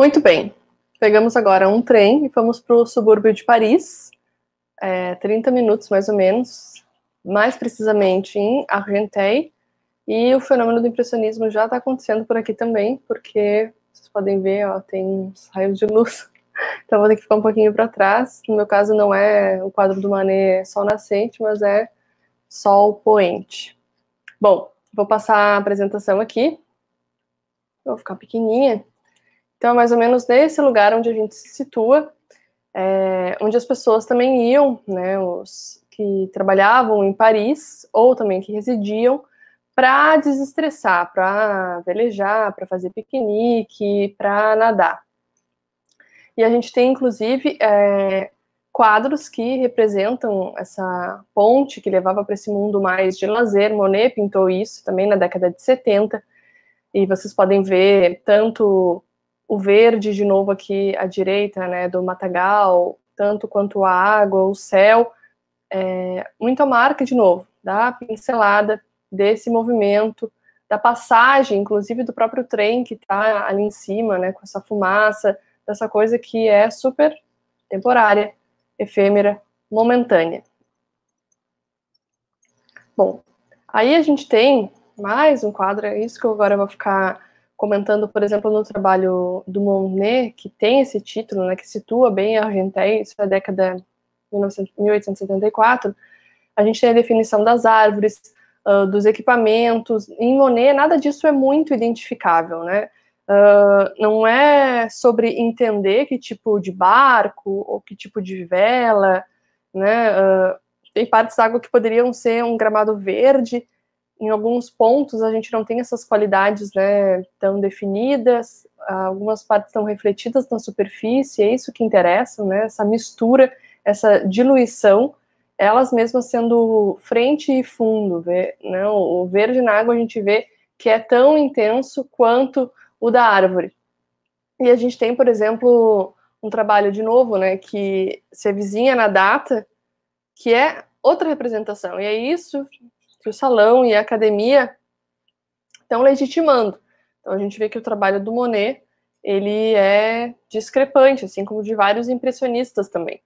Muito bem. Pegamos agora um trem e fomos para o subúrbio de Paris, é, 30 minutos mais ou menos, mais precisamente em Argenteuil. E o fenômeno do impressionismo já está acontecendo por aqui também, porque vocês podem ver, ó, tem uns raios de luz. Então vou ter que ficar um pouquinho para trás. No meu caso não é o quadro do Manet é sol nascente, mas é sol poente. Bom, vou passar a apresentação aqui. Vou ficar pequenininha. Então, é mais ou menos nesse lugar onde a gente se situa, é, onde as pessoas também iam, né, os que trabalhavam em Paris ou também que residiam, para desestressar, para velejar, para fazer piquenique, para nadar. E a gente tem, inclusive, é, quadros que representam essa ponte que levava para esse mundo mais de lazer. Monet pintou isso também na década de 70. E vocês podem ver tanto o verde de novo aqui à direita, né, do matagal, tanto quanto a água, o céu, é, muita marca de novo, da pincelada desse movimento, da passagem, inclusive do próprio trem que está ali em cima, né, com essa fumaça, dessa coisa que é super temporária, efêmera, momentânea. Bom, aí a gente tem mais um quadro, é isso que eu agora vou ficar comentando, por exemplo, no trabalho do Monet, que tem esse título, né, que situa bem a Argenteuil, isso é a década de 1874, a gente tem a definição das árvores, uh, dos equipamentos. Em Monet, nada disso é muito identificável, né? Uh, não é sobre entender que tipo de barco ou que tipo de vela, né? Uh, tem partes da água que poderiam ser um gramado verde, em alguns pontos a gente não tem essas qualidades né, tão definidas, algumas partes estão refletidas na superfície, é isso que interessa, né, essa mistura, essa diluição, elas mesmas sendo frente e fundo. Né, o verde na água a gente vê que é tão intenso quanto o da árvore. E a gente tem, por exemplo, um trabalho de novo, né, que se avizinha na data, que é outra representação. E é isso que o salão e a academia estão legitimando. Então a gente vê que o trabalho do Monet ele é discrepante, assim como de vários impressionistas também.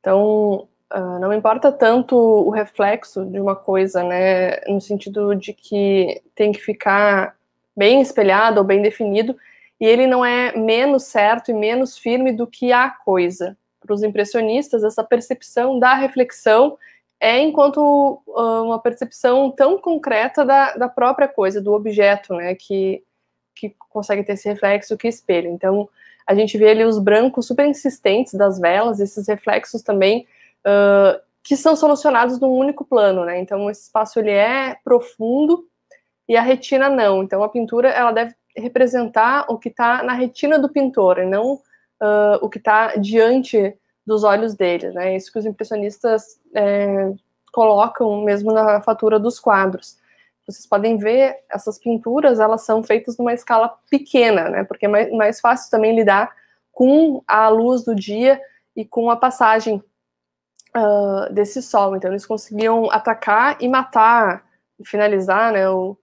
Então ah, não importa tanto o reflexo de uma coisa, né, no sentido de que tem que ficar bem espelhado ou bem definido, e ele não é menos certo e menos firme do que a coisa. Para os impressionistas, essa percepção da reflexão é enquanto ah, uma percepção tão concreta da, da própria coisa, do objeto, né, que, que consegue ter esse reflexo que espelha. Então, a gente vê ali os brancos super insistentes das velas, esses reflexos também uh, que são solucionados num único plano, né? Então, esse espaço ele é profundo e a retina não. Então, a pintura ela deve representar o que está na retina do pintor, e não uh, o que está diante dos olhos deles, né? Isso que os impressionistas é, colocam mesmo na fatura dos quadros. Vocês podem ver essas pinturas, elas são feitas numa escala pequena, né? Porque é mais, mais fácil também lidar com a luz do dia e com a passagem uh, desse sol. Então eles conseguiam atacar e matar, finalizar, né? O,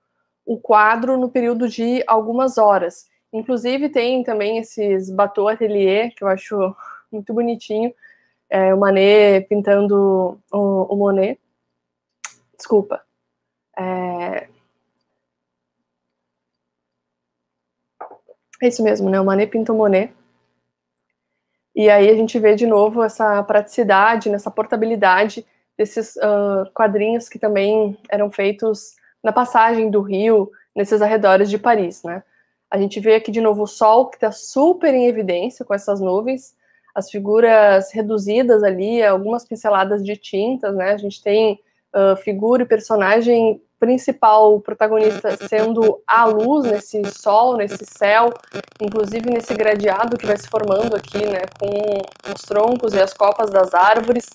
o quadro no período de algumas horas. Inclusive tem também esses batô atelier, que eu acho muito bonitinho. É, o Manet pintando o, o Monet. Desculpa. É... é isso mesmo, né? O Manet pinta o Monet. E aí a gente vê de novo essa praticidade, nessa portabilidade desses uh, quadrinhos que também eram feitos na passagem do rio, nesses arredores de Paris, né? A gente vê aqui de novo o sol que está super em evidência com essas nuvens, as figuras reduzidas ali, algumas pinceladas de tintas, né? A gente tem uh, figura e personagem principal, o protagonista sendo a luz nesse sol, nesse céu, inclusive nesse gradeado que vai se formando aqui, né? Com os troncos e as copas das árvores.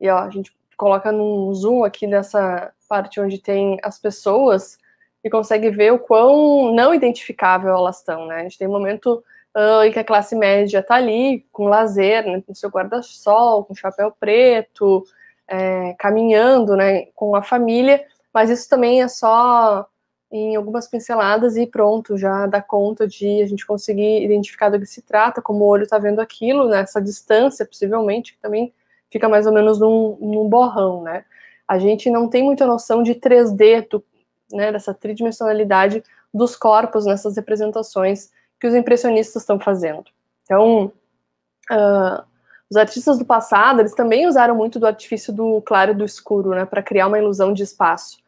E ó, a gente coloca num zoom aqui nessa parte onde tem as pessoas e consegue ver o quão não identificável elas estão, né? A gente tem um momento uh, e que a classe média está ali com lazer, né, com seu guarda-sol, com chapéu preto, é, caminhando né, com a família, mas isso também é só em algumas pinceladas e pronto, já dá conta de a gente conseguir identificar do que se trata, como o olho está vendo aquilo, né, essa distância, possivelmente, que também fica mais ou menos num, num borrão, né? A gente não tem muita noção de 3D, do, né, dessa tridimensionalidade dos corpos nessas representações que os impressionistas estão fazendo. Então, uh, os artistas do passado, eles também usaram muito do artifício do claro e do escuro, né, para criar uma ilusão de espaço.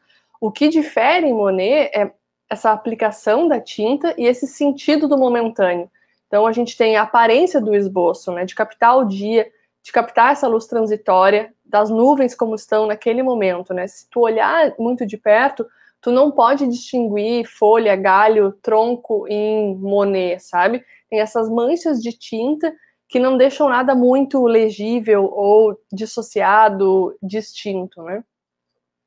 O que difere em Monet é essa aplicação da tinta e esse sentido do momentâneo. Então, a gente tem a aparência do esboço, né, de captar o dia, de captar essa luz transitória das nuvens como estão naquele momento, né? Se tu olhar muito de perto, tu não pode distinguir folha, galho, tronco em Monet, sabe? Tem essas manchas de tinta que não deixam nada muito legível ou dissociado, distinto, né?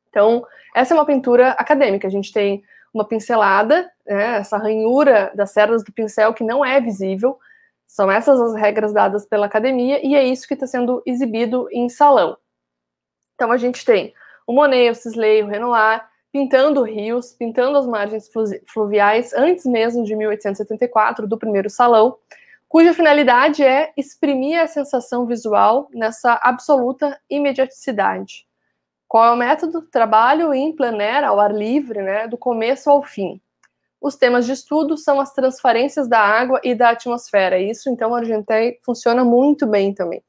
Então, essa é uma pintura acadêmica. A gente tem uma pincelada, né, essa ranhura das cerdas do pincel que não é visível. São essas as regras dadas pela academia e é isso que está sendo exibido em salão. Então, a gente tem o Monet, o Sisley, o Renoir, pintando rios, pintando as margens fluviais antes mesmo de 1874, do primeiro salão, cuja finalidade é exprimir a sensação visual nessa absoluta imediaticidade. Qual é o método? Trabalho em plein air, ao ar livre, né, do começo ao fim. Os temas de estudo são as transferências da água e da atmosfera. Isso, então, a Argentei funciona muito bem também.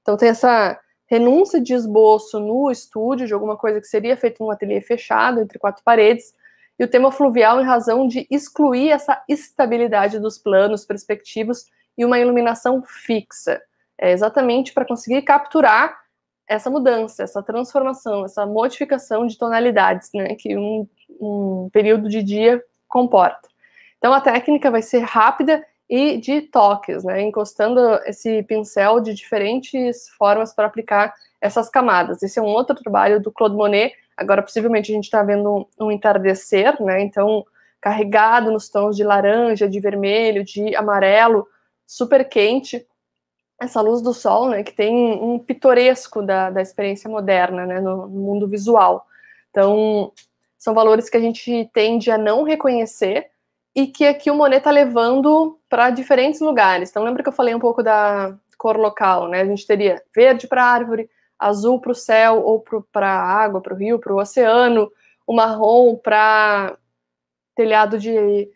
Então, tem essa renúncia de esboço no estúdio de alguma coisa que seria feita num ateliê fechado, entre quatro paredes, e o tema fluvial em razão de excluir essa estabilidade dos planos, perspectivos e uma iluminação fixa. É exatamente para conseguir capturar essa mudança, essa transformação, essa modificação de tonalidades, né, que um, um período de dia comporta. Então a técnica vai ser rápida e de toques, né? Encostando esse pincel de diferentes formas para aplicar essas camadas. Esse é um outro trabalho do Claude Monet. Agora, possivelmente, a gente está vendo um, entardecer, né? Então, carregado nos tons de laranja, de vermelho, de amarelo, super quente. Essa luz do sol, né? Que tem um pitoresco da, da experiência moderna, né? No, no mundo visual. Então, são valores que a gente tende a não reconhecer, e que aqui o Monet está levando para diferentes lugares. Então, lembra que eu falei um pouco da cor local, né? A gente teria verde para a árvore, azul para o céu ou para a água, para o rio, para o oceano, o marrom para telhado de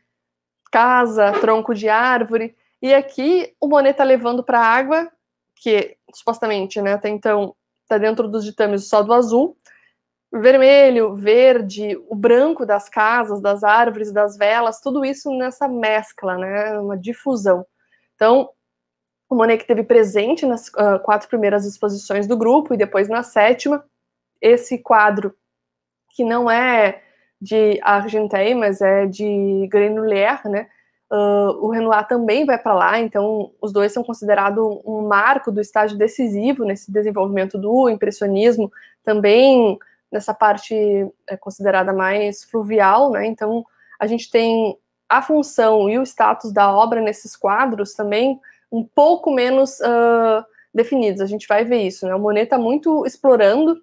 casa, tronco de árvore. E aqui o Monet está levando para a água, que supostamente, né, até então está dentro dos ditames só do azul, vermelho, verde, o branco das casas, das árvores, das velas, tudo isso nessa mescla, né? Uma difusão. Então, o Monet teve presente nas uh, quatro primeiras exposições do grupo e depois na sétima, esse quadro que não é de Argenteuil, mas é de Grenouillère, né? Uh, o Renoir também vai para lá, então os dois são considerados um marco do estágio decisivo nesse desenvolvimento do impressionismo, também nessa parte é, considerada mais fluvial, né? Então a gente tem a função e o status da obra nesses quadros também um pouco menos uh, definidos. A gente vai ver isso, né? O Monet está muito explorando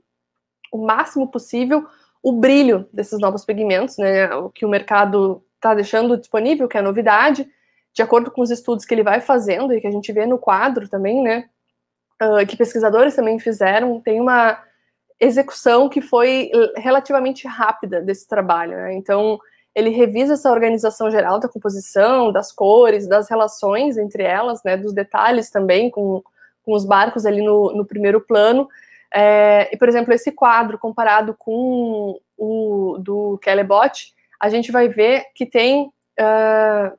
o máximo possível o brilho desses novos pigmentos, né? O que o mercado está deixando disponível, que é novidade, de acordo com os estudos que ele vai fazendo e que a gente vê no quadro também, né? Uh, que pesquisadores também fizeram, tem uma execução que foi eh, relativamente rápida desse trabalho. Né? Então, ele revisa essa organização geral da composição, das cores, das relações entre elas, né, dos detalhes também com, com os barcos ali no, no primeiro plano. É, e, por exemplo, esse quadro comparado com o do Kellebot, a gente vai ver que tem uh,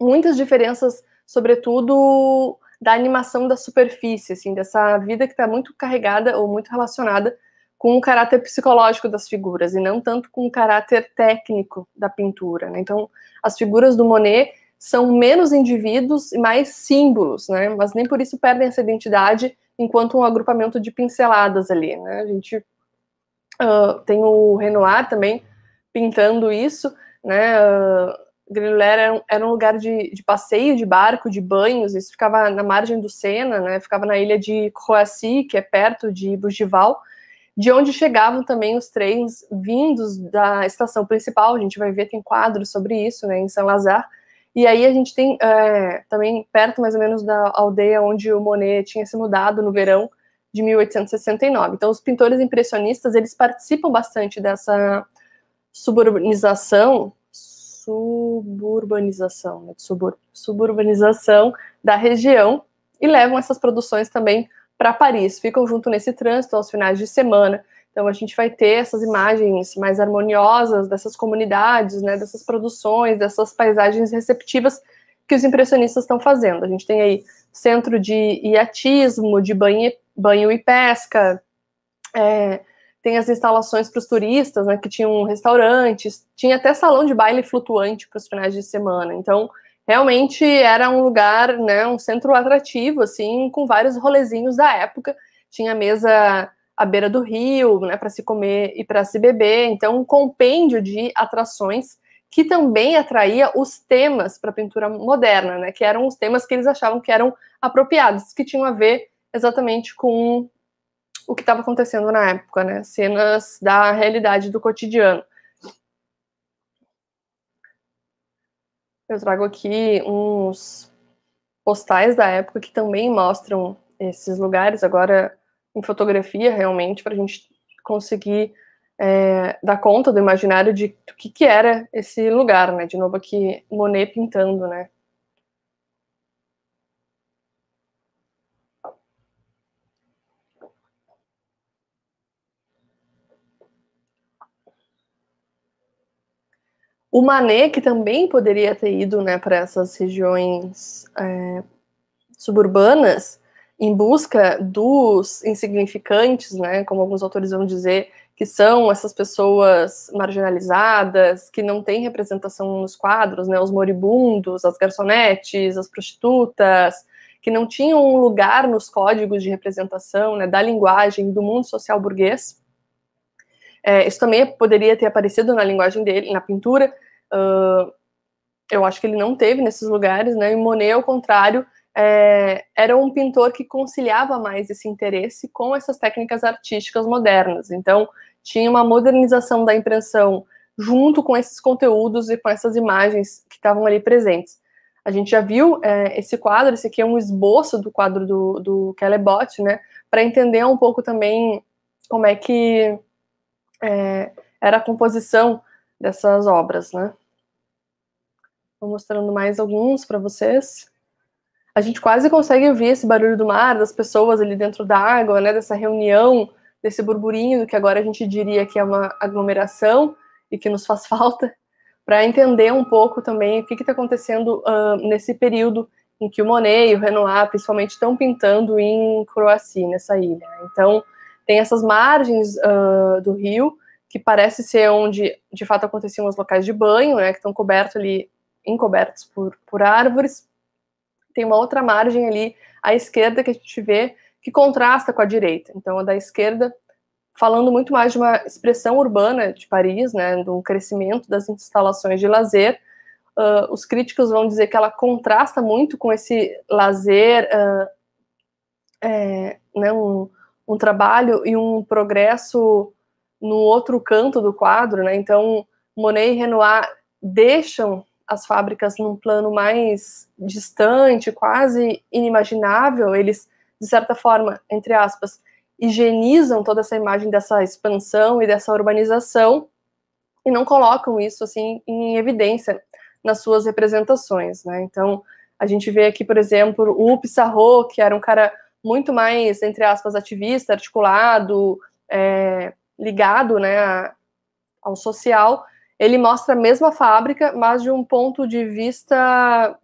muitas diferenças, sobretudo da animação da superfície, assim, dessa vida que está muito carregada ou muito relacionada com o caráter psicológico das figuras e não tanto com o caráter técnico da pintura. Né? Então, as figuras do Monet são menos indivíduos e mais símbolos, né? Mas nem por isso perdem essa identidade enquanto um agrupamento de pinceladas ali, né? A gente uh, tem o Renoir também pintando isso, né? Ah, Granulera era um, era um lugar de, de, passeio, de barco, de banhos, isso ficava na margem do Sena, né, ficava na ilha de Croaci, que é perto de Bugival, de onde chegavam também os trens vindos da estação principal, a gente vai ver, tem quadros sobre isso, né, em São Lazar. e aí a gente tem é, também perto mais ou menos da aldeia onde o Monet tinha se mudado no verão de 1869. Então os pintores impressionistas, eles participam bastante dessa suburbanização, su suburbanização, né, de subur suburbanização da região e levam essas produções também para Paris, ficam junto nesse trânsito aos finais de semana. Então a gente vai ter essas imagens mais harmoniosas dessas comunidades, né, dessas produções, dessas paisagens receptivas que os impressionistas estão fazendo. A gente tem aí centro de iatismo, de banho, banho e pesca, é, tem as instalações para os turistas, né, que tinham restaurantes, tinha até salão de baile flutuante para os finais de semana. Então, realmente era um lugar, né, um centro atrativo, assim, com vários rolezinhos da época. Tinha mesa à beira do rio, né, para se comer e para se beber. Então, um compêndio de atrações que também atraía os temas para a pintura moderna, né, que eram os temas que eles achavam que eram apropriados, que tinham a ver exatamente com o que estava acontecendo na época, né? Cenas da realidade do cotidiano. Eu trago aqui uns postais da época que também mostram esses lugares, agora em fotografia, realmente, para a gente conseguir é, dar conta do imaginário de o que, que era esse lugar, né? De novo aqui, Monet pintando, né? O Mané, que também poderia ter ido né, para essas regiões é, suburbanas, em busca dos insignificantes, né, como alguns autores vão dizer, que são essas pessoas marginalizadas, que não têm representação nos quadros, né, os moribundos, as garçonetes, as prostitutas, que não tinham um lugar nos códigos de representação né, da linguagem do mundo social burguês. É, isso também poderia ter aparecido na linguagem dele, na pintura, eu acho que ele não teve nesses lugares, né? E Monet, ao contrário, é, era um pintor que conciliava mais esse interesse com essas técnicas artísticas modernas. Então, tinha uma modernização da impressão junto com esses conteúdos e com essas imagens que estavam ali presentes. A gente já viu é, esse quadro, esse aqui é um esboço do quadro do, do né? Para entender um pouco também como é que é, era a composição dessas obras, né? Vou mostrando mais alguns para vocês. A gente quase consegue ouvir esse barulho do mar, das pessoas ali dentro da água, né, dessa reunião, desse burburinho que agora a gente diria que é uma aglomeração e que nos faz falta, para entender um pouco também o que está acontecendo uh, nesse período em que o Monet e o Renoir, principalmente, estão pintando em Croácia, nessa ilha. Então, tem essas margens uh, do rio, que parece ser onde, de fato, aconteciam os locais de banho, né, que estão cobertos ali encobertos por, por árvores. Tem uma outra margem ali à esquerda que a gente vê que contrasta com a direita. Então, a da esquerda falando muito mais de uma expressão urbana de Paris, né, do crescimento das instalações de lazer. Uh, os críticos vão dizer que ela contrasta muito com esse lazer, uh, é, né, um, um, trabalho e um progresso no outro canto do quadro. Né? Então, Monet e Renoir deixam as fábricas num plano mais distante, quase inimaginável, eles, de certa forma, entre aspas, higienizam toda essa imagem dessa expansão e dessa urbanização e não colocam isso assim em evidência nas suas representações, né? Então, a gente vê aqui, por exemplo, o Pissarro, que era um cara muito mais, entre aspas, ativista, articulado, é, ligado né, ao social, ele mostra a mesma fábrica, mas de um ponto de vista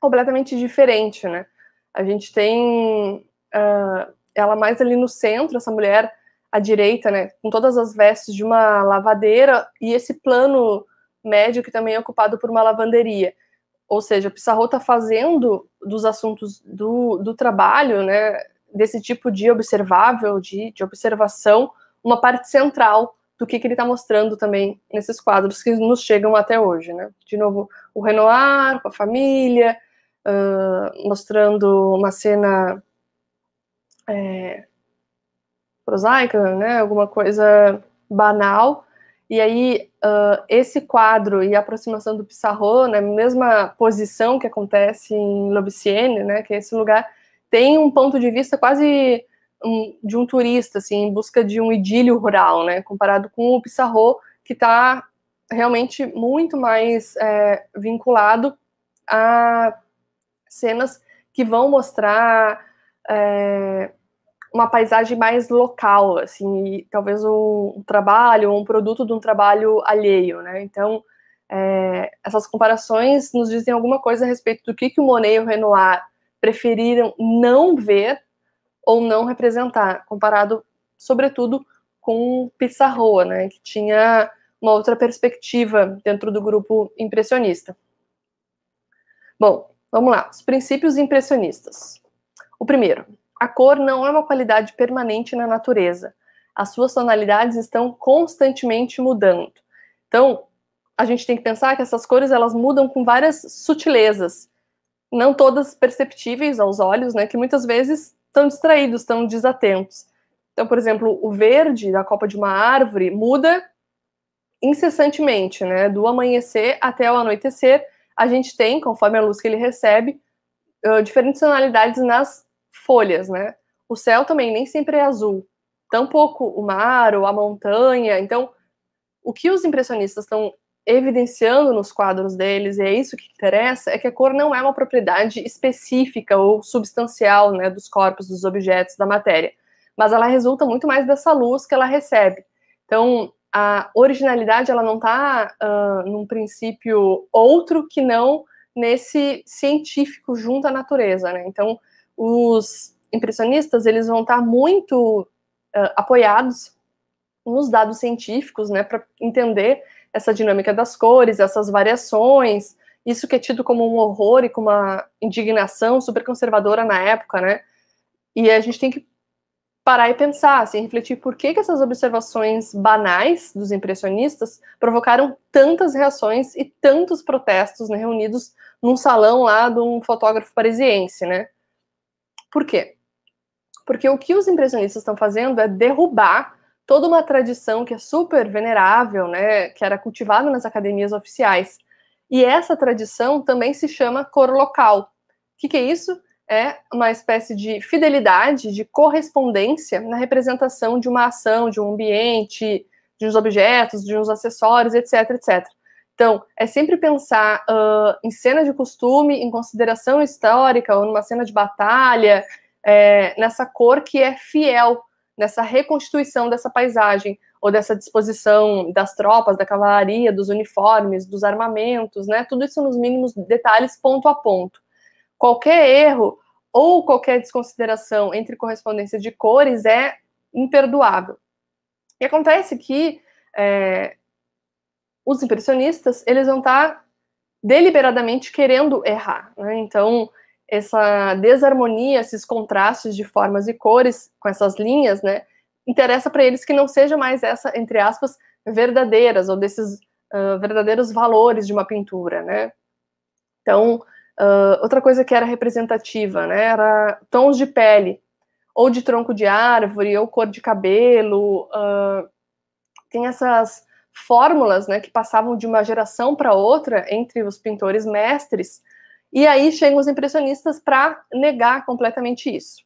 completamente diferente, né? A gente tem uh, ela mais ali no centro, essa mulher à direita, né, com todas as vestes de uma lavadeira e esse plano médio que também é ocupado por uma lavanderia. Ou seja, Pissarro está fazendo dos assuntos do, do trabalho, né, desse tipo de observável, de, de observação, uma parte central do que, que ele está mostrando também nesses quadros que nos chegam até hoje, né? De novo, o Renoir com a família, uh, mostrando uma cena é, prosaica, né? Alguma coisa banal. E aí, uh, esse quadro e a aproximação do Pissarro, na né, mesma posição que acontece em Lobiciene, né? Que é esse lugar tem um ponto de vista quase um, de um turista, assim, em busca de um idílio rural, né? Comparado com o Pissarro, que está realmente muito mais é, vinculado a cenas que vão mostrar é, uma paisagem mais local, assim, talvez um, um, trabalho, um produto de um trabalho alheio, né? Então, é, essas comparações nos dizem alguma coisa a respeito do que, que o Monet e o Renoir preferiram não ver ou não representar, comparado, sobretudo, com Pissarroa, né, que tinha uma outra perspectiva dentro do grupo impressionista. Bom, vamos lá. Os princípios impressionistas. O primeiro, a cor não é uma qualidade permanente na natureza. As suas tonalidades estão constantemente mudando. Então, a gente tem que pensar que essas cores elas mudam com várias sutilezas, não todas perceptíveis aos olhos, né? Que muitas vezes estão distraídos, estão desatentos. Então, por exemplo, o verde da copa de uma árvore muda incessantemente, né? Do amanhecer até o anoitecer, a gente tem, conforme a luz que ele recebe, uh, diferentes tonalidades nas folhas, né? O céu também nem sempre é azul, tampouco o mar ou a montanha. Então, o que os impressionistas estão evidenciando nos quadros deles, e é isso que interessa, é que a cor não é uma propriedade específica ou substancial né, dos corpos, dos objetos, da matéria, mas ela resulta muito mais dessa luz que ela recebe. Então, a originalidade ela não está uh, num princípio outro que não nesse científico junto à natureza. Né? Então, os impressionistas eles vão estar tá muito uh, apoiados nos dados científicos né, para entender essa dinâmica das cores, essas variações, isso que é tido como um horror e como uma indignação super conservadora na época, né? E a gente tem que parar e pensar, assim, refletir por que, que essas observações banais dos impressionistas provocaram tantas reações e tantos protestos né, reunidos num salão lá de um fotógrafo parisiense, né? Por quê? Porque o que os impressionistas estão fazendo é derrubar toda uma tradição que é super venerável, né, que era cultivada nas academias oficiais. E essa tradição também se chama cor local. O que, que é isso? É uma espécie de fidelidade, de correspondência na representação de uma ação, de um ambiente, de uns objetos, de uns acessórios, etc, etc. Então, é sempre pensar uh, em cena de costume, em consideração histórica, ou numa cena de batalha, é, nessa cor que é fiel nessa reconstituição dessa paisagem ou dessa disposição das tropas, da cavalaria, dos uniformes, dos armamentos, né? Tudo isso nos mínimos detalhes, ponto a ponto. Qualquer erro ou qualquer desconsideração entre correspondência de cores é imperdoável. E acontece que é, os impressionistas eles vão estar tá deliberadamente querendo errar. Né? Então, essa desarmonia, esses contrastes de formas e cores com essas linhas, né? Interessa para eles que não seja mais essa, entre aspas, verdadeiras ou desses uh, verdadeiros valores de uma pintura, né? Então, uh, outra coisa que era representativa, né? Era tons de pele, ou de tronco de árvore, ou cor de cabelo. Uh, tem essas fórmulas, né, que passavam de uma geração para outra entre os pintores mestres e aí chegam os impressionistas para negar completamente isso.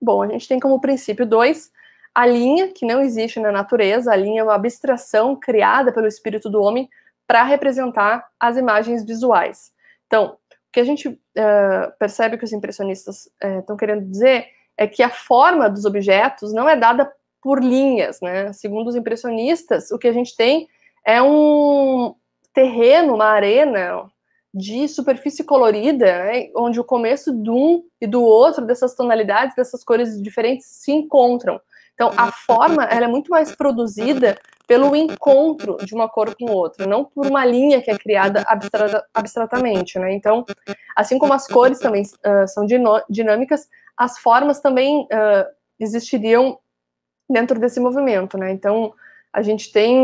Bom, a gente tem como princípio dois a linha, que não existe na natureza, a linha é uma abstração criada pelo espírito do homem para representar as imagens visuais. Então, o que a gente uh, percebe que os impressionistas estão eh, uh, querendo dizer é que a forma dos objetos não é dada por linhas, né? Segundo os impressionistas, o que a gente tem é um terreno, uma arena, de superfície colorida, né, onde o começo de um e do outro, dessas tonalidades, dessas cores diferentes, se encontram. Então, a forma ela é muito mais produzida pelo encontro de uma cor com outra, não por uma linha que é criada abstratamente. Né? Então, assim como as cores também uh, são dinâmicas, as formas também uh, existiriam dentro desse movimento. Né? Então, a gente tem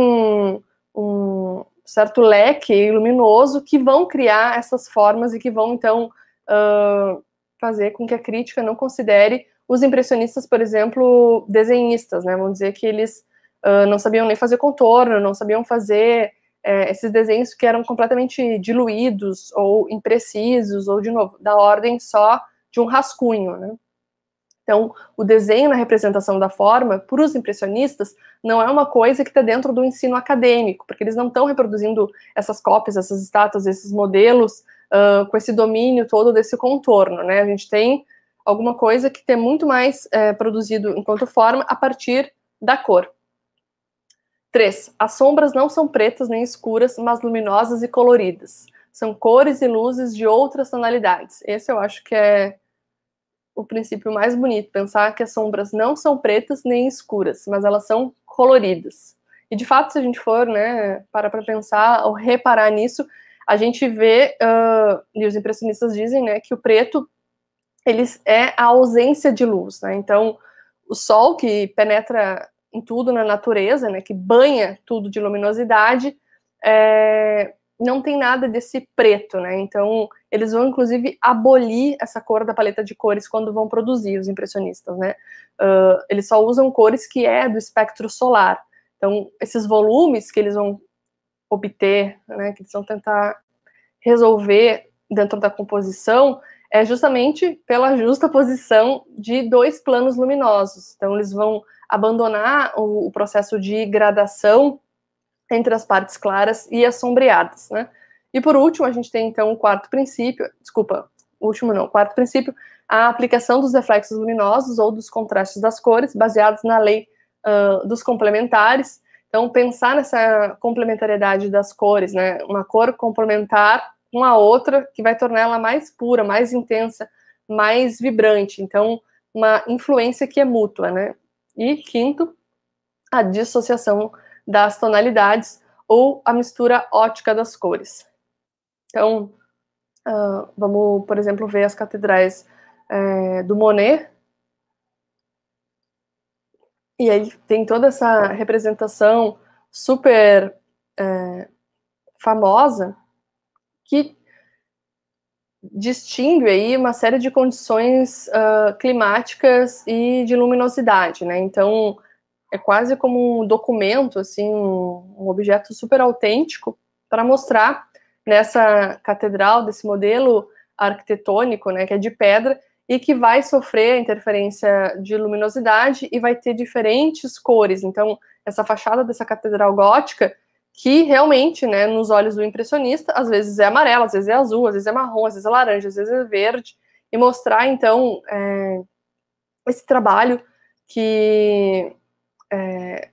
um certo leque luminoso que vão criar essas formas e que vão, então, uh, fazer com que a crítica não considere os impressionistas, por exemplo, desenhistas, né? Vamos dizer que eles uh, não sabiam nem fazer contorno, não sabiam fazer uh, esses desenhos que eram completamente diluídos ou imprecisos, ou, de novo, da ordem só de um rascunho, né? Então, o desenho na representação da forma, para os impressionistas, não é uma coisa que está dentro do ensino acadêmico, porque eles não estão reproduzindo essas cópias, essas estátuas, esses modelos, uh, com esse domínio todo desse contorno, né? A gente tem alguma coisa que tem muito mais é, produzido enquanto forma a partir da cor. 3. As sombras não são pretas nem escuras, mas luminosas e coloridas. São cores e luzes de outras tonalidades. Esse eu acho que é o princípio mais bonito, pensar que as sombras não são pretas nem escuras, mas elas são coloridas. E de fato, se a gente for, né, para para pensar ou reparar nisso, a gente vê, uh, e os impressionistas dizem, né, que o preto é a ausência de luz, né? Então, o sol que penetra em tudo na natureza, né, que banha tudo de luminosidade, é, não tem nada desse preto, né? Então, eles vão, inclusive, abolir essa cor da paleta de cores quando vão produzir os impressionistas, né? Uh, eles só usam cores que é do espectro solar. Então, esses volumes que eles vão obter, né, que eles vão tentar resolver dentro da composição, é justamente pela justa posição de dois planos luminosos. Então, eles vão abandonar o, o processo de gradação entre as partes claras e as sombreadas, né? E por último, a gente tem então o quarto princípio, desculpa, último não, quarto princípio, a aplicação dos reflexos luminosos ou dos contrastes das cores, baseados na lei uh, dos complementares. Então, pensar nessa complementariedade das cores, né? Uma cor complementar com a outra, que vai tornar ela mais pura, mais intensa, mais vibrante. Então, uma influência que é mútua, né? E quinto, a dissociação das tonalidades ou a mistura ótica das cores. Então, uh, vamos, por exemplo, ver as catedrais é, do Monet. E aí tem toda essa representação super é, famosa que distingue aí uma série de condições uh, climáticas e de luminosidade, né? Então, é quase como um documento, assim, um objeto super autêntico para mostrar nessa catedral desse modelo arquitetônico, né, que é de pedra e que vai sofrer interferência de luminosidade e vai ter diferentes cores. Então, essa fachada dessa catedral gótica que realmente, né, nos olhos do impressionista, às vezes é amarela, às vezes é azul, às vezes é marrom, às vezes é laranja, às vezes é verde, e mostrar então é, esse trabalho que é,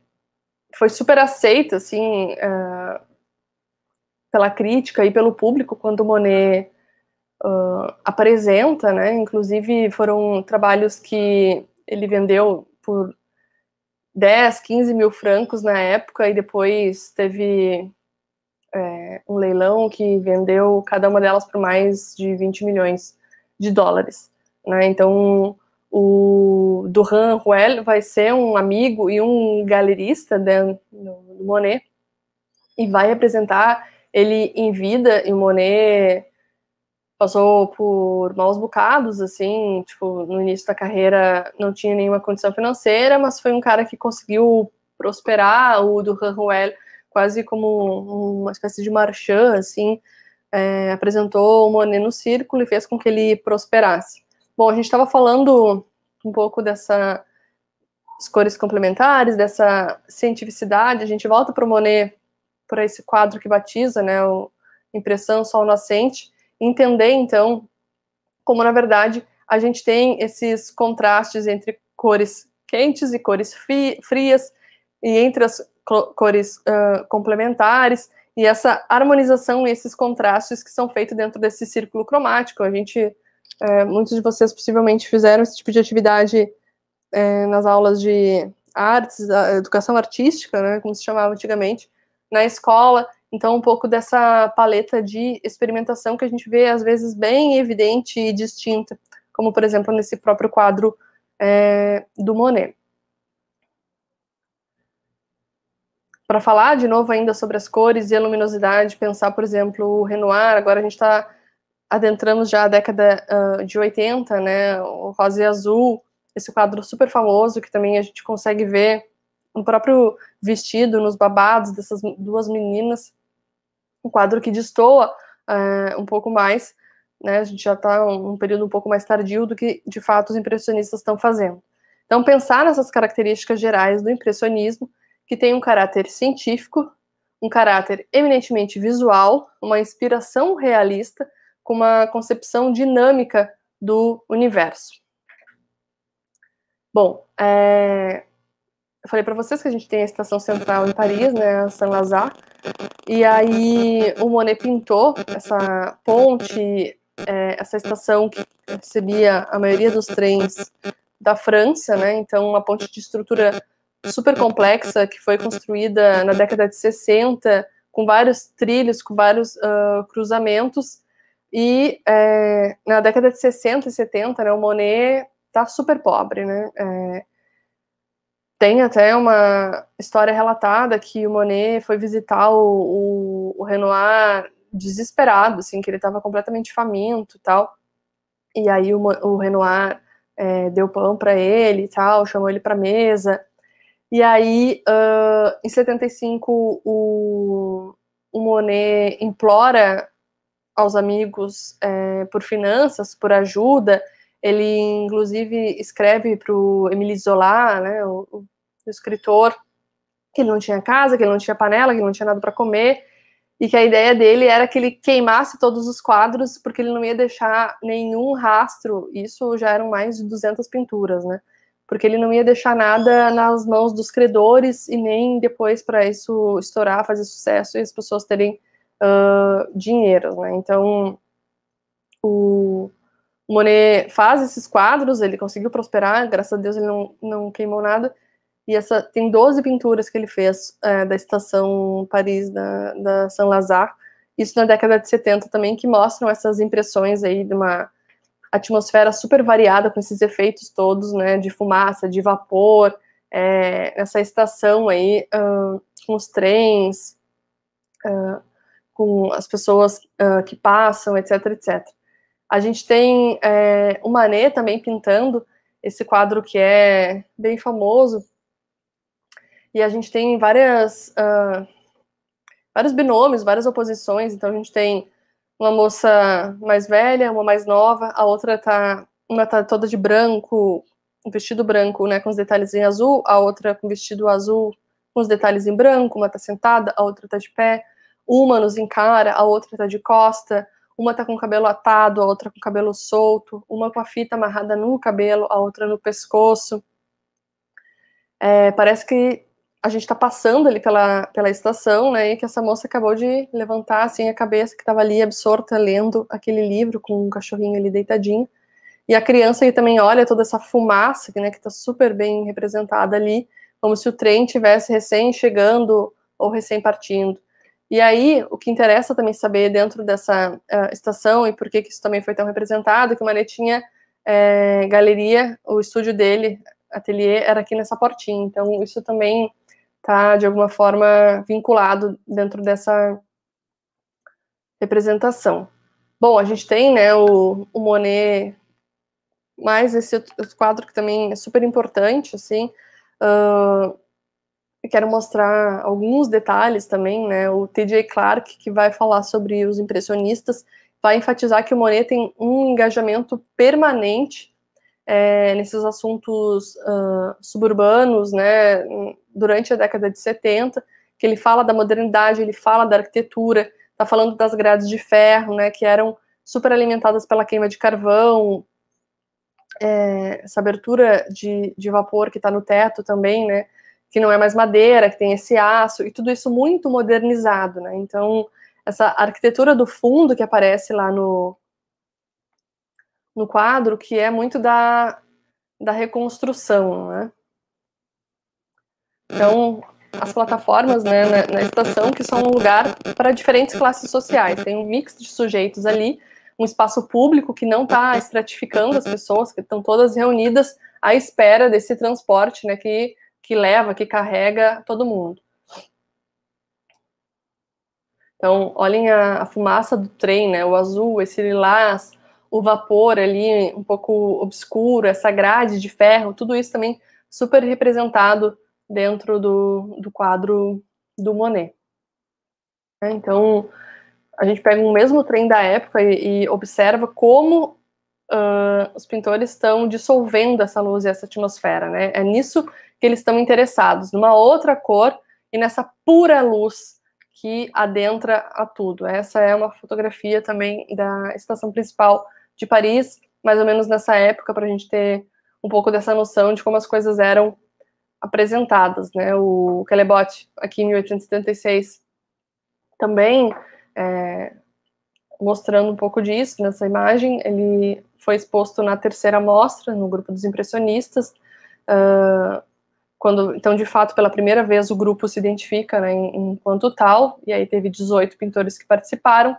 foi super aceita, assim, é, pela crítica e pelo público quando Monet uh, apresenta, né? Inclusive foram trabalhos que ele vendeu por 10, 15 mil francos na época e depois teve é, um leilão que vendeu cada uma delas por mais de 20 milhões de dólares, né? Então o Duran Ruel vai ser um amigo e um galerista do né, Monet e vai representar ele em vida e o Monet passou por maus bocados assim, tipo, no início da carreira não tinha nenhuma condição financeira, mas foi um cara que conseguiu prosperar, o Duran Ruel quase como uma espécie de marchand assim, é, apresentou o Monet no círculo e fez com que ele prosperasse. Bom, a gente estava falando um pouco dessas cores complementares, dessa cientificidade, a gente volta para o Monet, para esse quadro que batiza, né, o Impressão Sol Nascente, entender, então, como, na verdade, a gente tem esses contrastes entre cores quentes e cores frias, e entre as cores uh, complementares, e essa harmonização e esses contrastes que são feitos dentro desse círculo cromático. A gente é, muitos de vocês possivelmente fizeram esse tipo de atividade é, nas aulas de artes, educação artística, né, como se chamava antigamente, na escola. Então, um pouco dessa paleta de experimentação que a gente vê, às vezes, bem evidente e distinta, como, por exemplo, nesse próprio quadro é, do Monet. Para falar de novo ainda sobre as cores e a luminosidade, pensar, por exemplo, o Renoir, agora a gente está adentramos já a década uh, de 80, né? O Rosa e Azul, esse quadro super famoso que também a gente consegue ver no próprio vestido, nos babados dessas duas meninas. Um quadro que destoa uh, um pouco mais, né? A gente já está um período um pouco mais tardio do que de fato os impressionistas estão fazendo. Então, pensar nessas características gerais do impressionismo, que tem um caráter científico, um caráter eminentemente visual, uma inspiração realista com uma concepção dinâmica do universo. Bom, é, eu falei para vocês que a gente tem a estação central em Paris, né, Saint-Lazare, e aí o Monet pintou essa ponte, é, essa estação que recebia a maioria dos trens da França, né, então uma ponte de estrutura super complexa que foi construída na década de 60, com vários trilhos, com vários uh, cruzamentos, e é, na década de 60 e 70, né, o Monet tá super pobre, né? É, tem até uma história relatada que o Monet foi visitar o, o, o Renoir desesperado, assim, que ele estava completamente faminto e tal. E aí o, o Renoir é, deu pão para ele e tal, chamou ele para mesa. E aí, uh, em 75, o, o Monet implora aos amigos é, por finanças, por ajuda. Ele, inclusive, escreve para o Emile Zola, né, o, o, escritor, que ele não tinha casa, que ele não tinha panela, que ele não tinha nada para comer, e que a ideia dele era que ele queimasse todos os quadros, porque ele não ia deixar nenhum rastro. Isso já eram mais de 200 pinturas, né? Porque ele não ia deixar nada nas mãos dos credores e nem depois para isso estourar, fazer sucesso e as pessoas terem uh, dinheiro, né? Então, o Monet faz esses quadros, ele conseguiu prosperar, graças a Deus ele não, não queimou nada, e essa, tem 12 pinturas que ele fez é, da estação Paris, da, da Saint-Lazare, isso na década de 70 também, que mostram essas impressões aí de uma atmosfera super variada com esses efeitos todos, né, de fumaça, de vapor, é, essa estação aí uh, com os trens, uh, com as pessoas uh, que passam, etc, etc. A gente tem é, o Manet também pintando esse quadro que é bem famoso. E a gente tem várias, uh, vários binômios, várias oposições. Então a gente tem uma moça mais velha, uma mais nova, a outra tá uma tá toda de branco, um vestido branco, né, com os detalhes em azul, a outra com vestido azul com os detalhes em branco, uma tá sentada, a outra tá de pé. Uma nos encara, a outra está de costa, uma está com o cabelo atado, a outra com o cabelo solto, uma com a fita amarrada no cabelo, a outra no pescoço. É, parece que a gente está passando ali pela, pela estação, né, e que essa moça acabou de levantar, assim, a cabeça que estava ali absorta, lendo aquele livro com um cachorrinho ali deitadinho, e a criança aí também olha toda essa fumaça, né, que está super bem representada ali, como se o trem tivesse recém chegando ou recém partindo. E aí, o que interessa também saber dentro dessa uh, estação e por que, que isso também foi tão representado, que o Manet tinha é, eh, galeria, o estúdio dele, ateliê, era aqui nessa portinha. Então, isso também está, de alguma forma, vinculado dentro dessa representação. Bom, a gente tem né, o, o Monet, mais esse outro quadro que também é super importante, assim, uh, eu quero mostrar alguns detalhes também, né? O T.J. Clark, que vai falar sobre os impressionistas, vai enfatizar que o Monet tem um engajamento permanente é, nesses assuntos uh, suburbanos, né? Durante a década de 70, que ele fala da modernidade, ele fala da arquitetura, tá falando das grades de ferro, né? Que eram super alimentadas pela queima de carvão, é, essa abertura de, de vapor que está no teto também, né? que não é mais madeira, que tem esse aço, e tudo isso muito modernizado, né? Então, essa arquitetura do fundo que aparece lá no, no quadro, que é muito da, da reconstrução, né? Então, as plataformas né, na, na estação, que são um lugar para diferentes classes sociais, tem um mix de sujeitos ali, um espaço público que não está estratificando as pessoas, que estão todas reunidas à espera desse transporte, né, que que leva, que carrega todo mundo. Então, olhem a, a fumaça do trem, né? O azul, esse lilás, o vapor ali um pouco obscuro, essa grade de ferro, tudo isso também super representado dentro do, do quadro do Monet. É, então, a gente pega o mesmo trem da época e, e observa como uh, os pintores estão dissolvendo essa luz e essa atmosfera, né? É nisso que eles estão interessados numa outra cor e nessa pura luz que adentra a tudo. Essa é uma fotografia também da estação principal de Paris, mais ou menos nessa época, para a gente ter um pouco dessa noção de como as coisas eram apresentadas, né? O Calebot, aqui em 1876, também é, mostrando um pouco disso nessa imagem, ele foi exposto na terceira mostra, no grupo dos impressionistas, uh, quando, então, de fato, pela primeira vez o grupo se identifica né, enquanto tal, e aí teve 18 pintores que participaram,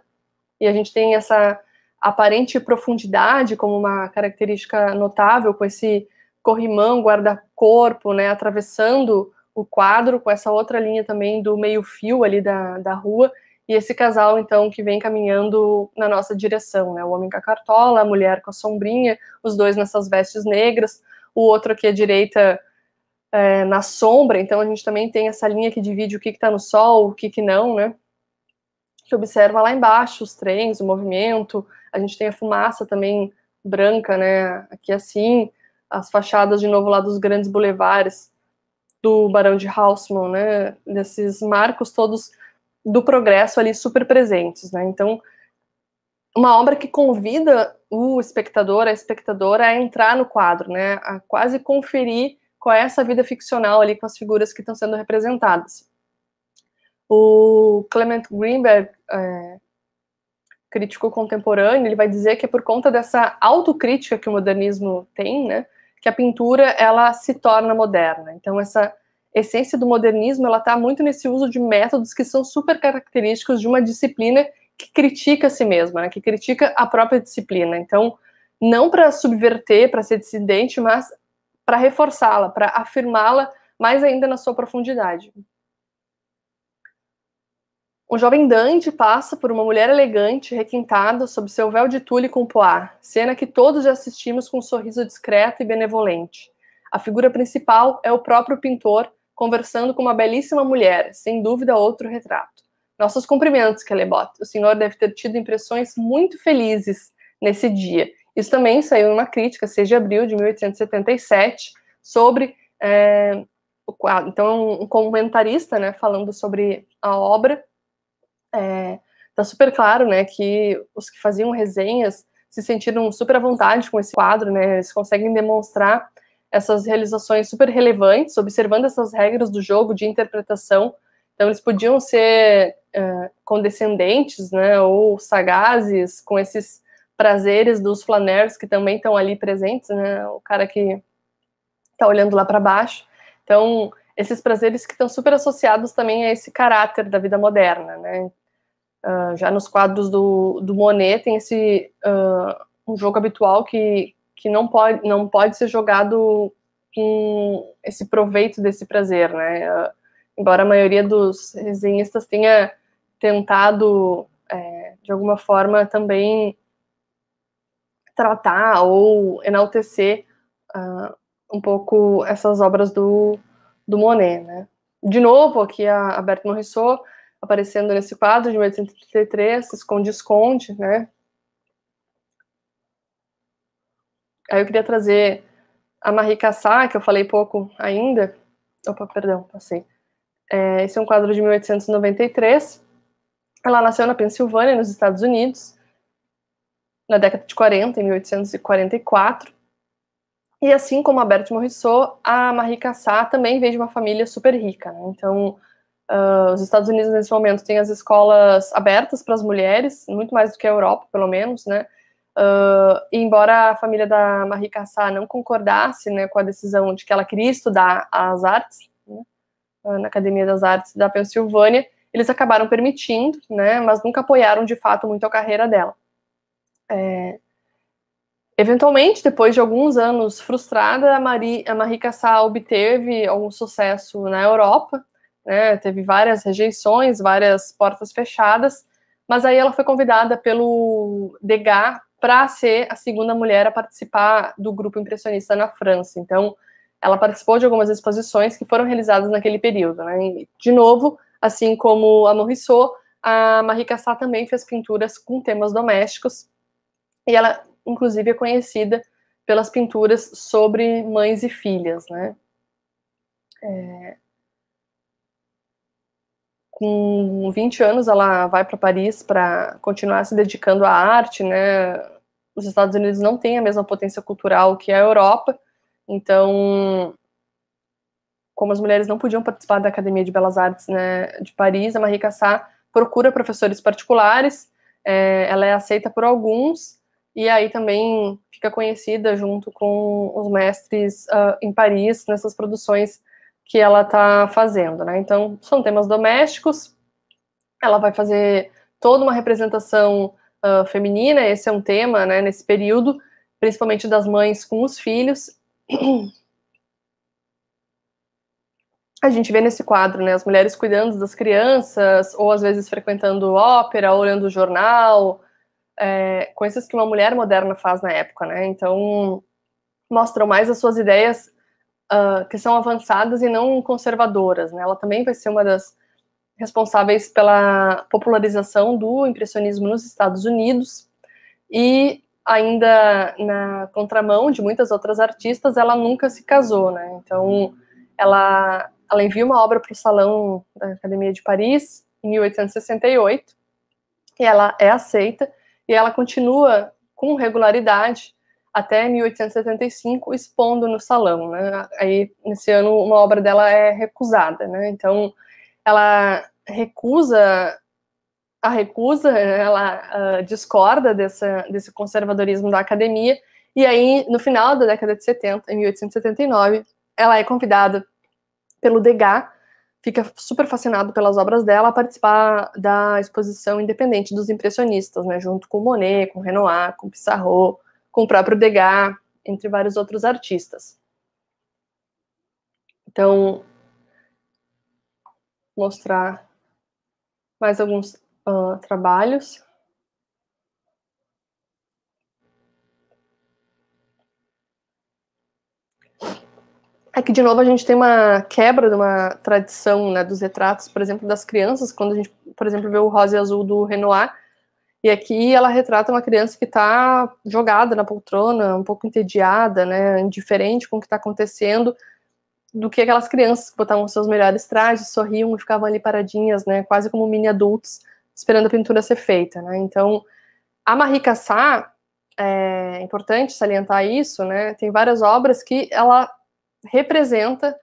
e a gente tem essa aparente profundidade como uma característica notável, com esse corrimão, guarda-corpo, né, atravessando o quadro, com essa outra linha também do meio-fio ali da, da rua, e esse casal, então, que vem caminhando na nossa direção, né, o homem com a cartola, a mulher com a sombrinha, os dois nessas vestes negras, o outro aqui à direita é, na sombra, então a gente também tem essa linha que divide o que está no sol, o que, que não, né? Que observa lá embaixo os trens, o movimento, a gente tem a fumaça também branca, né? Aqui assim, as fachadas de novo lá dos grandes bulevares do Barão de Haussmann, né? Desses marcos todos do progresso ali super presentes, né? Então, uma obra que convida o espectador, a espectadora a entrar no quadro, né? A quase conferir qual é essa vida ficcional ali com as figuras que estão sendo representadas. O Clement Greenberg, é, crítico contemporâneo, ele vai dizer que é por conta dessa autocrítica que o modernismo tem, né, que a pintura ela se torna moderna. Então essa essência do modernismo ela está muito nesse uso de métodos que são super característicos de uma disciplina que critica a si mesma, né, que critica a própria disciplina. Então não para subverter, para ser dissidente, mas para reforçá-la, para afirmá-la mais ainda na sua profundidade. Um jovem Dante passa por uma mulher elegante, requintada, sob seu véu de tule com poá, cena que todos já assistimos com um sorriso discreto e benevolente. A figura principal é o próprio pintor, conversando com uma belíssima mulher, sem dúvida outro retrato. Nossos cumprimentos, Kelebot. O senhor deve ter tido impressões muito felizes nesse dia. Isso também saiu numa crítica, 6 de abril de 1877, sobre. É, o quadro. Então, é um comentarista né, falando sobre a obra. É, tá super claro né, que os que faziam resenhas se sentiram super à vontade com esse quadro, né? Eles conseguem demonstrar essas realizações super relevantes, observando essas regras do jogo de interpretação. Então, eles podiam ser uh, condescendentes, né, ou sagazes com esses prazeres dos flaneros que também estão ali presentes, né? O cara que está olhando lá para baixo. Então, esses prazeres que estão super associados também a esse caráter da vida moderna, né? Uh, já nos quadros do, do Monet tem esse uh, um jogo habitual que, que não pode não pode ser jogado com esse proveito desse prazer, né? Uh, embora a maioria dos resenhistas tenha tentado é, de alguma forma também tratar ou enaltecer uh, um pouco essas obras do, do Monet, né? De novo, aqui a, a Berthe Morisot aparecendo nesse quadro de 1833, Esconde-Esconde, né? Aí eu queria trazer a Marie Cassat, que eu falei pouco ainda. Opa, perdão, passei. É, esse é um quadro de 1893. Ela nasceu na Pensilvânia, nos Estados Unidos, na década de 40, em 1844. E assim como a Berthe Morisot, a Marie Cassat também veio de uma família super rica. Né? Então, uh, os Estados Unidos, nesse momento, têm as escolas abertas para as mulheres, muito mais do que a Europa, pelo menos, né? Uh, embora a família da Marie Cassat não concordasse né, com a decisão de que ela queria estudar as artes, né, ah, na Academia das Artes da Pensilvânia, eles acabaram permitindo, né, mas nunca apoiaram de fato muito a carreira dela. É... Eventualmente, depois de alguns anos frustrada, a, Marie, a Marie Cassat obteve algum sucesso na Europa, né? teve várias rejeições, várias portas fechadas, mas aí ela foi convidada pelo Degas para ser a segunda mulher a participar do grupo impressionista na França. Então, ela participou de algumas exposições que foram realizadas naquele período. Né? E, de novo, assim como a Morisot, a Marie Cassat também fez pinturas com temas domésticos, e ela, inclusive, é conhecida pelas pinturas sobre mães e filhas, né? É... Com 20 anos, ela vai para Paris para continuar se dedicando à arte, né? Os Estados Unidos não têm a mesma potência cultural que a Europa, então, como as mulheres não podiam participar da Academia de Belas Artes né, de Paris, a Marie Cassatt procura professores particulares, é, ela é aceita por alguns, e aí também fica conhecida junto com os mestres uh, em Paris nessas produções que ela está fazendo, né? Então são temas domésticos. Ela vai fazer toda uma representação uh, feminina. Esse é um tema, né? Nesse período, principalmente das mães com os filhos. A gente vê nesse quadro, né? As mulheres cuidando das crianças, ou às vezes frequentando ópera, olhando o jornal, é, coisas que uma mulher moderna faz na época, né? Então mostram mais as suas ideias uh, que são avançadas e não conservadoras, né? Ela também vai ser uma das responsáveis pela popularização do impressionismo nos Estados Unidos e ainda na contramão de muitas outras artistas, ela nunca se casou, né? Então ela ela envia uma obra para o Salão da Academia de Paris em 1868 e ela é aceita e ela continua com regularidade até 1875 expondo no salão. Né? Aí nesse ano uma obra dela é recusada, né? então ela recusa a recusa, ela uh, discorda dessa, desse conservadorismo da academia e aí no final da década de 70, em 1879, ela é convidada pelo Degas fica super fascinado pelas obras dela a participar da exposição independente dos impressionistas, né, junto com Monet, com Renoir, com Pissarro, com o próprio Degas, entre vários outros artistas. Então, mostrar mais alguns uh, trabalhos. Aqui, é de novo, a gente tem uma quebra de uma tradição né, dos retratos, por exemplo, das crianças, quando a gente, por exemplo, vê o rosa e azul do Renoir, e aqui ela retrata uma criança que está jogada na poltrona, um pouco entediada, né, indiferente com o que está acontecendo, do que aquelas crianças que botavam seus melhores trajes, sorriam e ficavam ali paradinhas, né, quase como mini adultos, esperando a pintura ser feita. Né. Então, a Marie Cassat, é, é importante salientar isso, né, tem várias obras que ela representa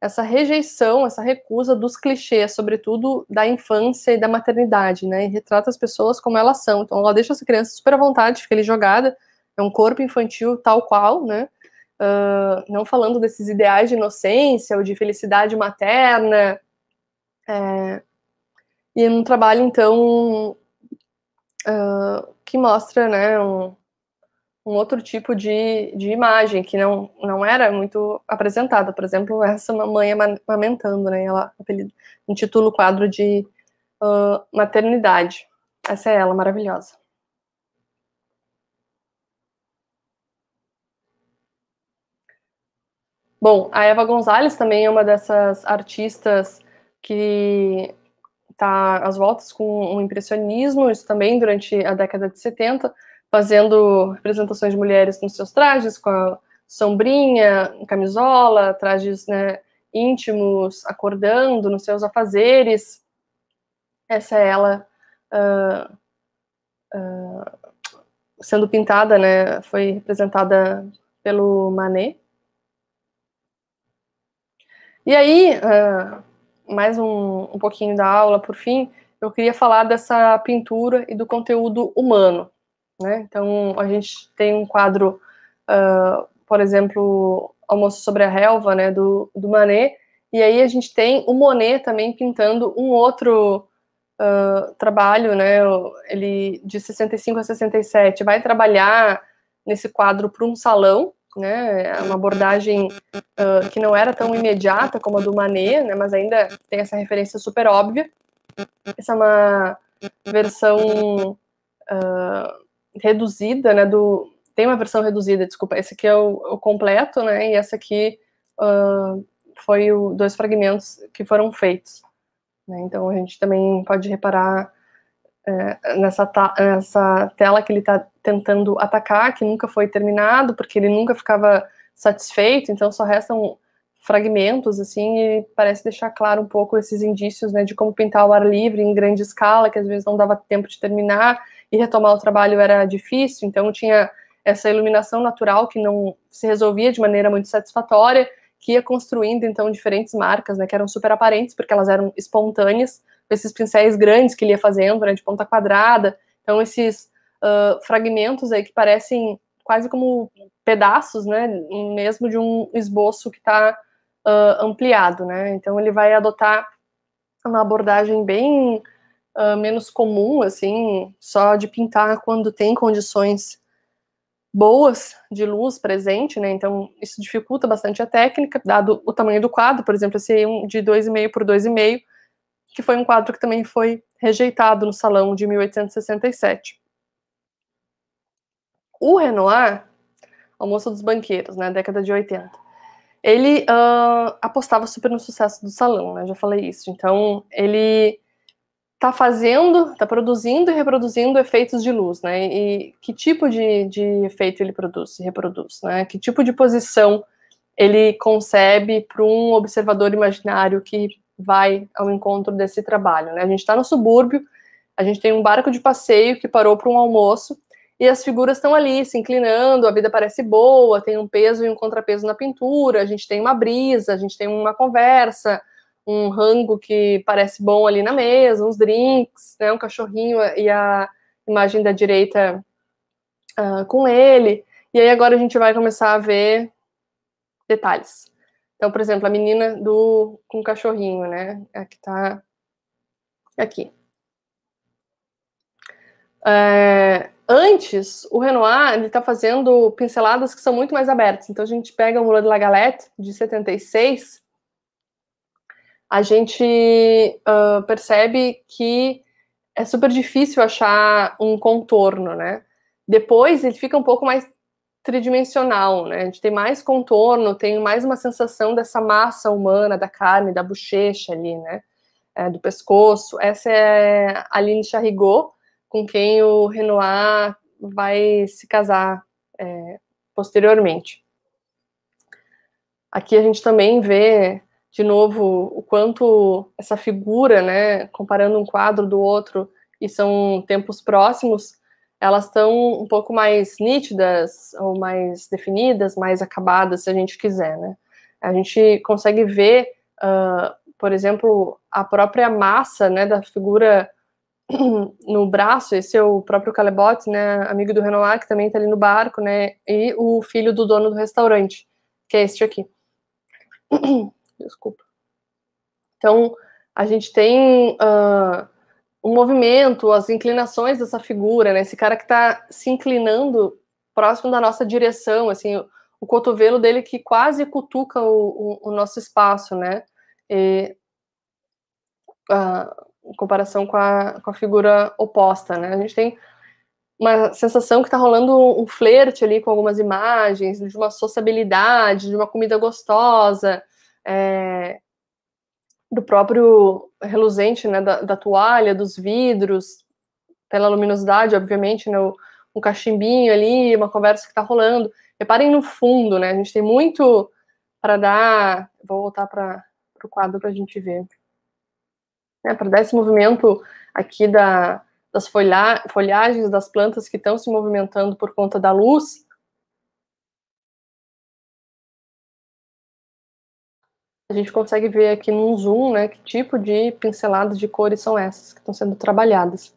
essa rejeição, essa recusa dos clichês, sobretudo da infância e da maternidade, né? E retrata as pessoas como elas são. Então, ela deixa essa criança super à vontade, fica ali jogada, é um corpo infantil tal qual, né? Uh, não falando desses ideais de inocência ou de felicidade materna. É, e é um trabalho, então, uh, que mostra, né, um, um outro tipo de, de imagem que não, não era muito apresentada. Por exemplo, essa mamãe amamentando, né? Ela intitula o quadro de uh, maternidade. Essa é ela, maravilhosa. Bom, a Eva Gonzalez também é uma dessas artistas que está às voltas com o impressionismo, isso também durante a década de 70, fazendo representações de mulheres nos seus trajes, com a sombrinha, camisola, trajes né, íntimos, acordando nos seus afazeres. Essa é ela uh, uh, sendo pintada, né? Foi representada pelo Manet. E aí, uh, mais um, um pouquinho da aula, por fim, eu queria falar dessa pintura e do conteúdo humano. Né? Então, a gente tem um quadro, uh, por exemplo, Almoço sobre a Relva, né, do, do Manet, e aí a gente tem o Monet também pintando um outro uh, trabalho, né, ele de 65 a 67 vai trabalhar nesse quadro para um salão, né, é uma abordagem uh, que não era tão imediata como a do Manet, né, mas ainda tem essa referência super óbvia. Essa é uma versão uh, reduzida, né? Do, tem uma versão reduzida, desculpa. Esse aqui é o, o completo, né? E essa aqui uh, foi o, dois fragmentos que foram feitos. Né? Então a gente também pode reparar é, nessa, nessa tela que ele está tentando atacar, que nunca foi terminado, porque ele nunca ficava satisfeito. Então só restam fragmentos, assim, e parece deixar claro um pouco esses indícios, né, de como pintar o ar livre em grande escala, que às vezes não dava tempo de terminar, e retomar o trabalho era difícil, então tinha essa iluminação natural que não se resolvia de maneira muito satisfatória, que ia construindo então diferentes marcas, né, que eram super aparentes porque elas eram espontâneas, esses pincéis grandes que ele ia fazendo, né, de ponta quadrada, então esses uh, fragmentos aí que parecem quase como pedaços, né, mesmo de um esboço que está uh, ampliado, né, então ele vai adotar uma abordagem bem uh, menos comum, assim, só de pintar quando tem condições boas de luz presente, né? Então isso dificulta bastante a técnica, dado o tamanho do quadro, por exemplo, esse de 2,5 por 2,5, que foi um quadro que também foi rejeitado no salão de 1867. O Renoir, Almoço dos Banqueiros, na né, década de 80, ele uh, apostava super no sucesso do salão, né? Já falei isso. Então ele está fazendo, está produzindo e reproduzindo efeitos de luz, né? E que tipo de, de efeito ele produz, reproduz, né? Que tipo de posição ele concebe para um observador imaginário que vai ao encontro desse trabalho, né? A gente está no subúrbio, a gente tem um barco de passeio que parou para um almoço e as figuras estão ali se inclinando, a vida parece boa, tem um peso e um contrapeso na pintura, a gente tem uma brisa, a gente tem uma conversa, um rango que parece bom ali na mesa, uns drinks, né, um cachorrinho e a imagem da direita uh, com ele. E aí agora a gente vai começar a ver detalhes. Então, por exemplo, a menina do com o cachorrinho, né, a que está aqui. É, antes, o Renoir ele está fazendo pinceladas que são muito mais abertas. Então, a gente pega o Moulin de la Galette de 76 a gente uh, percebe que é super difícil achar um contorno, né? Depois ele fica um pouco mais tridimensional, né? A gente tem mais contorno, tem mais uma sensação dessa massa humana, da carne, da bochecha ali, né? É, do pescoço. Essa é a Aline Charrigot, com quem o Renoir vai se casar é, posteriormente. Aqui a gente também vê de novo, o quanto essa figura, né, comparando um quadro do outro, e são tempos próximos, elas estão um pouco mais nítidas, ou mais definidas, mais acabadas, se a gente quiser, né? A gente consegue ver, uh, por exemplo, a própria massa, né, da figura no braço, esse é o próprio Calebote né, amigo do Renoir, que também está ali no barco, né, e o filho do dono do restaurante, que é este aqui. desculpa. Então, a gente tem uh, ah, o movimento, as inclinações dessa figura, né? Esse cara que está se inclinando próximo da nossa direção, assim, o, o cotovelo dele que quase cutuca o, o, o nosso espaço, né? E, uh, em comparação com a, com a figura oposta, né? A gente tem uma sensação que está rolando um flerte ali com algumas imagens, de uma sociabilidade, de uma comida gostosa, é, do próprio reluzente, né, da, da, toalha, dos vidros, pela luminosidade, obviamente, né, um cachimbinho ali, uma conversa que está rolando. Reparem no fundo, né, a gente tem muito para dar. Vou voltar para o quadro para a gente ver. Né, para dar esse movimento aqui da, das folha, folhagens das plantas que estão se movimentando por conta da luz, a gente consegue ver aqui num zoom, né, que tipo de pinceladas de cores são essas que estão sendo trabalhadas.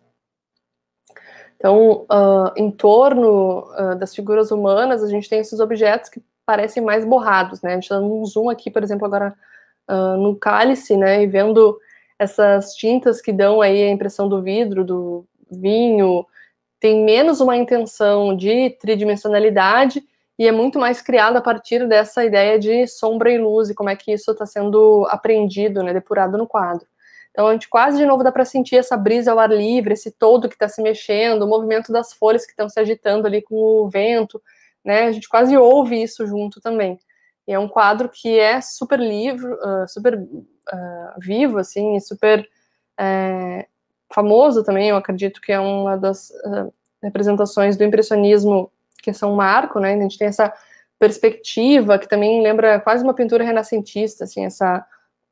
Então, uh, em torno uh, das figuras humanas, a gente tem esses objetos que parecem mais borrados, né? A gente dando tá um zoom aqui, por exemplo, agora uh, no cálice, né, e vendo essas tintas que dão aí a impressão do vidro, do vinho, tem menos uma intenção de tridimensionalidade e é muito mais criado a partir dessa ideia de sombra e luz e como é que isso está sendo aprendido, né, depurado no quadro. Então, a gente quase de novo dá para sentir essa brisa ao ar livre, esse todo que está se mexendo, o movimento das folhas que estão se agitando ali com o vento, né? A gente quase ouve isso junto também. E é um quadro que é super livre, uh, super uh, vivo, assim, e super é, famoso também. Eu acredito que é uma das ah, representações do impressionismo que são um marco, né? A gente tem essa perspectiva que também lembra quase uma pintura renascentista, assim, essa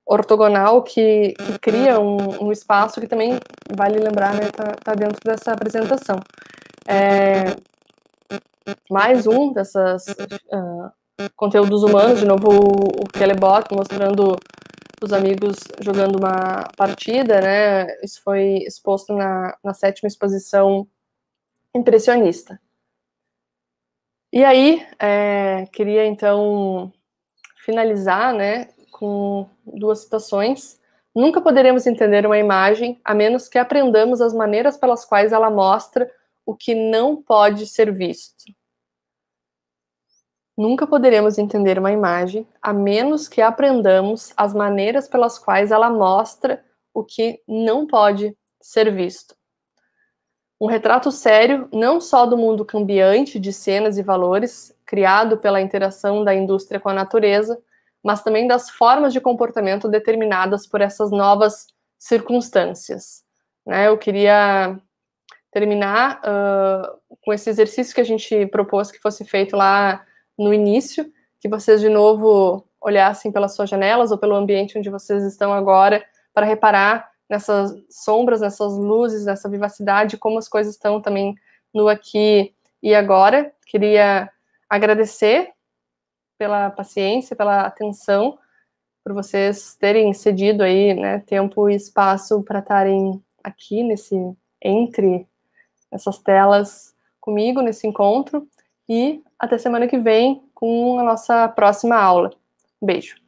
ortogonal que, que cria um, um, espaço que também vale lembrar, né? Tá, tá dentro dessa apresentação. É, mais um dessas uh, conteúdos humanos, de novo o, o mostrando os amigos jogando uma partida, né? Isso foi exposto na, na sétima exposição impressionista. E aí, é, queria então finalizar né, com duas citações. Nunca poderemos entender uma imagem a menos que aprendamos as maneiras pelas quais ela mostra o que não pode ser visto. Nunca poderemos entender uma imagem a menos que aprendamos as maneiras pelas quais ela mostra o que não pode ser visto um retrato sério não só do mundo cambiante de cenas e valores criado pela interação da indústria com a natureza, mas também das formas de comportamento determinadas por essas novas circunstâncias. Né? Eu queria terminar uh, com esse exercício que a gente propôs que fosse feito lá no início, que vocês de novo olhassem pelas suas janelas ou pelo ambiente onde vocês estão agora para reparar nessas sombras, nessas luzes, nessa vivacidade, como as coisas estão também no aqui e agora. Queria agradecer pela paciência, pela atenção, por vocês terem cedido aí, né, tempo e espaço para estarem aqui nesse entre essas telas comigo nesse encontro e até semana que vem com a nossa próxima aula. Beijo.